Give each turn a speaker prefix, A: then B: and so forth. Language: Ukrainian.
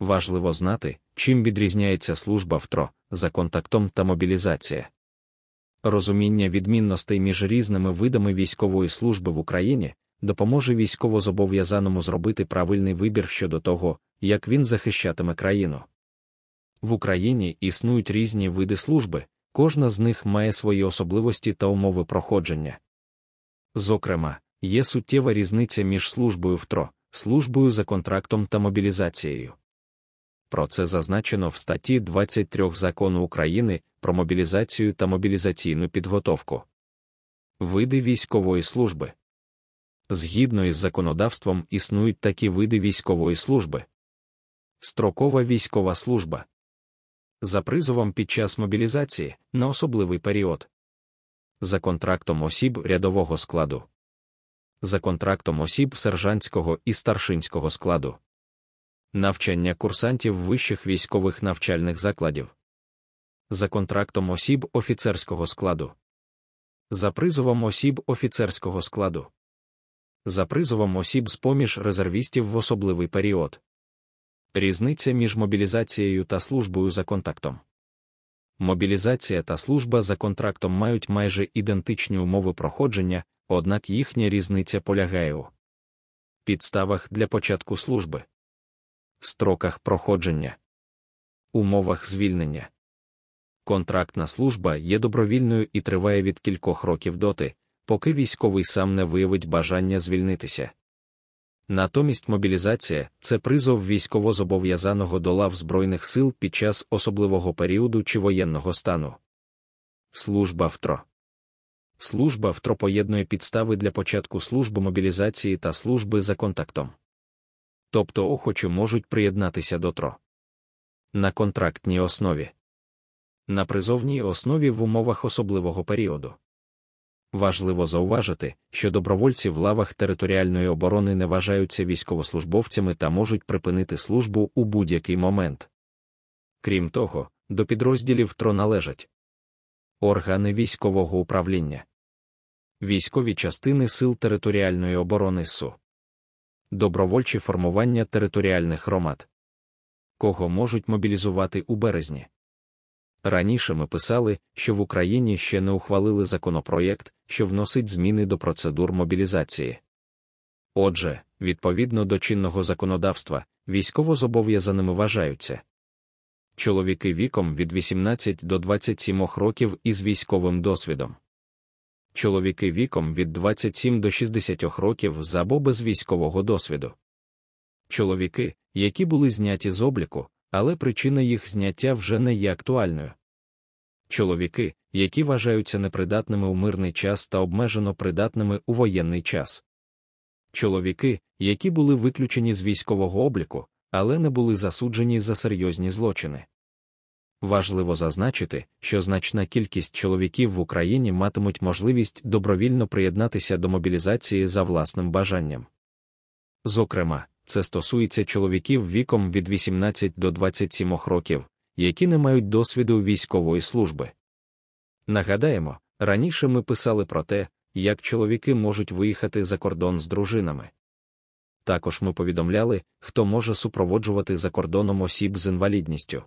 A: Важливо знати, чим відрізняється служба втро за контактом та мобілізація. Розуміння відмінностей між різними видами військової служби в Україні допоможе військовозобов'язаному зробити правильний вибір щодо того, як він захищатиме країну. В Україні існують різні види служби, кожна з них має свої особливості та умови проходження. Зокрема, є суттєва різниця між службою втро, службою за контрактом та мобілізацією. Про це зазначено в статті 23 закону України про мобілізацію та мобілізаційну підготовку. Види військової служби. Згідно із законодавством існують такі види військової служби. Строкова військова служба за призовом під час мобілізації на особливий період. За контрактом осіб рядового складу. За контрактом осіб сержантського і старшинського складу навчання курсантів вищих військових навчальних закладів, за контрактом осіб офіцерського складу, за призовом осіб офіцерського складу, за призовом осіб з поміж резервістів в особливий період. Різниця між мобілізацією та службою за контактом. Мобілізація та служба за контрактом мають майже ідентичні умови проходження, однак їхня різниця полягає у підставах для початку служби. В строках проходження, умовах звільнення. Контрактна служба є добровільною і триває від кількох років доти, поки військовий сам не виявить бажання звільнитися. Натомість мобілізація це призов військовозобов'язаного до лав Збройних сил під час особливого періоду чи воєнного стану. Служба втро. Служба втро поєднує підстави для початку служби мобілізації та служби за контактом тобто охочу можуть приєднатися до ТРО. На контрактній основі. На призовній основі в умовах особливого періоду. Важливо зауважити, що добровольці в лавах територіальної оборони не вважаються військовослужбовцями та можуть припинити службу у будь-який момент. Крім того, до підрозділів ТРО належать органи військового управління, військові частини сил територіальної оборони СУ добровольчі формування територіальних громад, кого можуть мобілізувати у березні. Раніше ми писали, що в Україні ще не ухвалили законопроєкт, що вносить зміни до процедур мобілізації. Отже, відповідно до чинного законодавства, військовозобов'язаними вважаються чоловіки віком від 18 до 27 років із військовим досвідом чоловіки віком від 27 до 60 років з або без військового досвіду. Чоловіки, які були зняті з обліку, але причина їх зняття вже не є актуальною. Чоловіки, які вважаються непридатними у мирний час та обмежено придатними у воєнний час. Чоловіки, які були виключені з військового обліку, але не були засуджені за серйозні злочини. Важливо зазначити, що значна кількість чоловіків в Україні матимуть можливість добровільно приєднатися до мобілізації за власним бажанням. Зокрема, це стосується чоловіків віком від 18 до 27 років, які не мають досвіду військової служби. Нагадаємо, раніше ми писали про те, як чоловіки можуть виїхати за кордон з дружинами. Також ми повідомляли, хто може супроводжувати за кордоном осіб з інвалідністю.